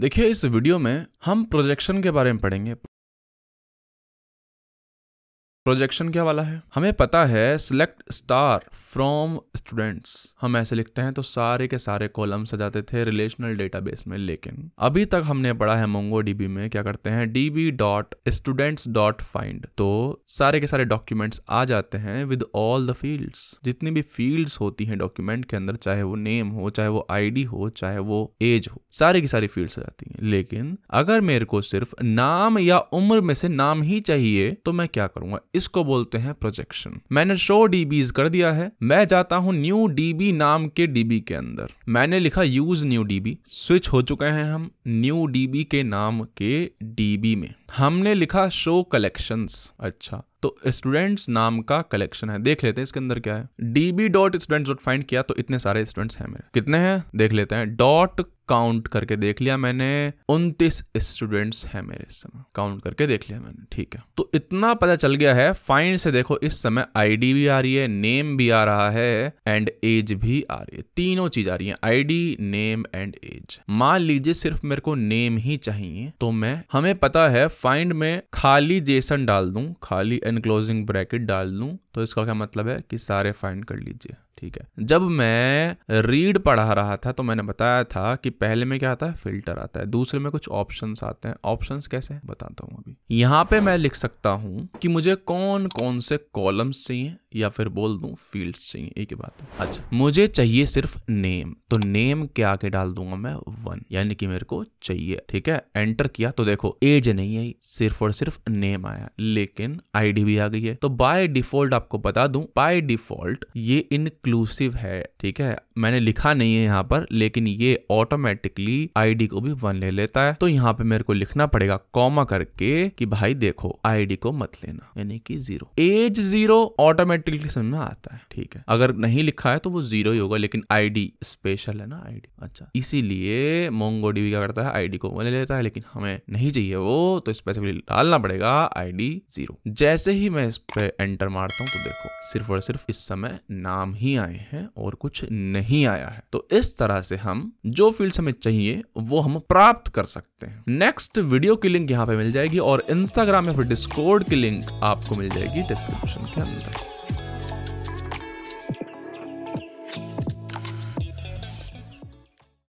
देखिए इस वीडियो में हम प्रोजेक्शन के बारे में पढ़ेंगे प्रोजेक्शन क्या वाला है हमें पता है सिलेक्ट स्टार फ्रॉम स्टूडेंट्स हम ऐसे लिखते हैं तो सारे के सारे कॉलम सजाते थे रिलेशनल डेटाबेस में लेकिन अभी तक हमने पढ़ा है मोंगो डीबी में क्या करते हैं DB dot students dot find तो सारे के सारे डॉक्यूमेंट्स आ जाते हैं विद ऑल द फील्ड्स जितनी भी फील्ड्स होती हैं डॉक्यूमेंट के अंदर चाहे वो नेम हो चाहे वो आईडी हो चाहे वो एज हो सारी की सारी फील्ड्स आ जाती हैं लेकिन अगर मेरे को सिर्फ नाम या उम्र में से नाम ही चाहिए तो मैं क्या करूंगा इसको बोलते हैं प्रोजेक्शन मैंने शो डीबीज कर दिया है मैं जाता हूं न्यू डीबी नाम के डीबी के अंदर मैंने लिखा यूज न्यू डीबी स्विच हो चुके हैं हम न्यू डीबी के नाम के डीबी में हमने लिखा शो कलेक्शंस अच्छा तो स्टूडेंट्स नाम का कलेक्शन है देख लेते हैं इसके अंदर क्या है D B dot students dot find किया तो इतने सारे स्टूडेंट्स हैं मेरे कितने हैं देख लेते हैं डॉट काउंट करके देख लिया मैंने उनतीस स्टूडेंट्स हैं मेरे इस समय काउंट करके देख लिया मैंने ठीक है तो इतना पता चल गया है फाइंड से देखो इस समय आईडी भी आ रही है नेम भी आ रहा है एंड एज भी आ रही है तीनों चीज आ रही है आईडी नेम एंड एज मान लीजिए सिर्फ मेरे को नेम ही चाहिए तो मैं हमें पता है फाइंड में खाली जेसन डाल दूं खाली एनक्लोजिंग ब्रैकेट डाल दूं तो इसका क्या मतलब है कि सारे फाइंड कर लीजिए ठीक है जब मैं रीड पढ़ा रहा था तो मैंने बताया था कि पहले में क्या आता है फिल्टर आता है दूसरे में कुछ ऑप्शन आते हैं ऑप्शन कैसे है? बताता हूँ अभी यहाँ पे मैं लिख सकता हूँ कि मुझे कौन कौन से कॉलम्स चाहिए या फिर बोल दू फील्ड चाहिए एक ही बात है अच्छा मुझे चाहिए सिर्फ नेम तो नेम के आके डाल दूंगा मैं वन यानी कि मेरे को चाहिए ठीक है एंटर किया तो देखो एज नहीं आई सिर्फ और सिर्फ नेम आया लेकिन आईडी भी आ गई है तो बाय डिफॉल्ट आपको बता दू बाय डिफॉल्ट ये इनक्लूड एक्सक्लूसिव है ठीक है मैंने लिखा नहीं है यहाँ पर लेकिन ये ऑटोमेटिकली आईडी को भी वन ले लेता है तो यहाँ पे मेरे को लिखना पड़ेगा कॉमा करके कि भाई देखो आईडी को मत लेना यानी कि जीरो एज जीरो ऑटोमेटिकली समझ में आता है ठीक है अगर नहीं लिखा है तो वो जीरो ही होगा लेकिन आईडी स्पेशल है ना आईडी अच्छा इसीलिए मोंगो डीवी क्या करता है आईडी को वन ले लेता है लेकिन हमें नहीं चाहिए वो तो स्पेसिफिकली डालना पड़ेगा आईडी जीरो जैसे ही मैं इस पे एंटर मारता हूँ तो देखो सिर्फ और सिर्फ इस समय नाम ही आए हैं और कुछ नहीं आया है तो इस तरह से हम जो फील्ड हमें चाहिए वो हम प्राप्त कर सकते हैं नेक्स्ट वीडियो की लिंक यहाँ पे मिल जाएगी और इंस्टाग्राम या फिर डिस्कोर्ड की लिंक आपको मिल जाएगी डिस्क्रिप्शन के अंदर